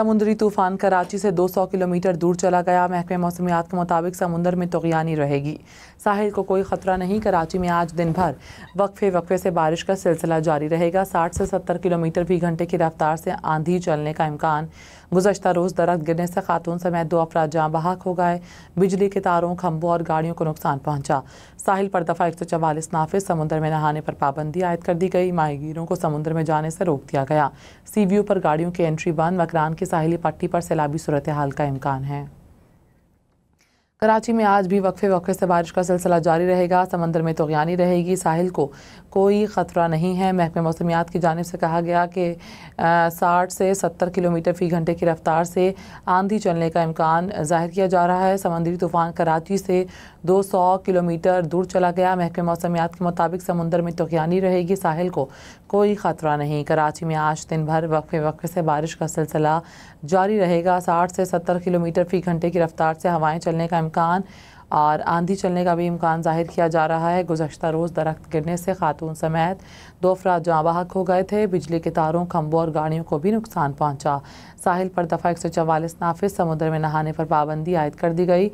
समुद्री तूफान कराची से 200 किलोमीटर दूर चला गया महकमे मौसमियात के मुताबिक समुंदर में तोगयानी रहेगी साहिल को कोई ख़तरा नहीं कराची में आज दिन भर वक्फे वक्फे से बारिश का सिलसिला जारी रहेगा 60 से 70 किलोमीटर फी घंटे की रफ्तार से आंधी चलने का इम्कान गुजशत रोज़ दरख्त गिरने से खातून समेत दो अफरा जहाँ बहाक हो गए बिजली के तारों खम्बों और गाड़ियों को नुकसान पहुँचा साहिल पर दफ़ा एक सौ चवालीस नाफिस समुद्र में नहाने पर पाबंदी आयद कर दी गई माहगीरों को समुद्र में जाने से रोक दिया गया सी वी यू पर गाड़ियों की एंट्री बंद मकरान की साहिली पट्टी पर सैलाबी सूरत हाल का इम्कान है कराची में आज भी वक्फे वक्फे से बारिश का सिलसिला जारी रहेगा समंदर में तोगानी रहेगी साहिल को कोई ख़तरा नहीं है महकमे मौसमियात की जानब से कहा गया कि साठ से सत्तर किलोमीटर फ़ी घंटे की रफ्तार से आंधी चलने का इम्कान ज़ाहिर किया जा रहा है समंदरी तूफ़ान कराची से दो सौ किलोमीटर दूर चला गया महकमे मौसमियात के मुताबिक समंदर में तोगानी रहेगी साहिल को कोई ख़तरा नहीं कराची में आज दिन भर वक्फे वक्फे से बारिश का सिलसिला जारी रहेगा साठ से सत्तर किलोमीटर फ़ी घंटे की रफ्तार से हवाएँ चलने का इम्कान और आंधी चलने का भी इम्कान जाहिर किया जा रहा है गुजशत रोज़ दरख्त गिरने से खातून समेत दो अफराज जहाँ बाहक हो गए थे बिजली के तारों खम्भों और गाड़ियों को भी नुकसान पहुँचा साहिल पर दफ़ा एक सौ चवालीस नाफिस समुद्र में नहाने पर पाबंदी आयद कर दी गई